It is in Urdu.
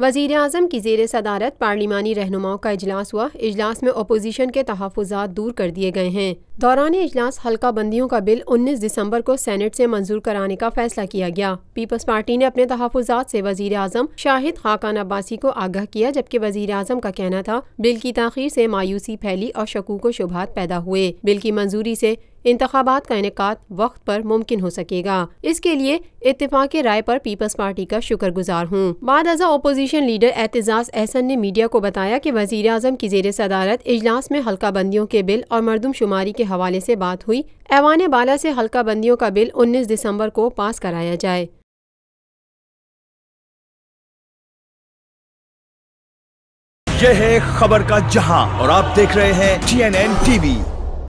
وزیر اعظم کی زیر صدارت پارلیمانی رہنماؤں کا اجلاس ہوا اجلاس میں اپوزیشن کے تحفظات دور کر دیے گئے ہیں دوران اجلاس حلقہ بندیوں کا بل انیس دسمبر کو سینٹ سے منظور کرانے کا فیصلہ کیا گیا پیپلز پارٹی نے اپنے تحفظات سے وزیر اعظم شاہد خاکان عباسی کو آگاہ کیا جبکہ وزیر اعظم کا کہنا تھا بل کی تاخیر سے مایوسی پھیلی اور شکوک و شبہات پیدا ہوئے بل کی منظوری سے انتخابات کا انعقاد وقت پر ممکن ہو سکے گا اس کے لیے اتفاق رائے پر پیپلز پارٹی کا شکر گزار ہوں بعد از اپوزیشن لیڈر اعتزاز احسن نے میڈیا کو بتایا کہ وزیر اعظم کی زیر صدارت اجلاس میں حلقہ بندیوں کے بل اور مردم شماری کے حوالے سے بات ہوئی ایوان بالا سے حلقہ بندیوں کا بل انیس دسمبر کو پاس کرایا جائے یہ ہے خبر کا جہاں اور آپ دیکھ رہے ہیں ٹی این این ٹی وی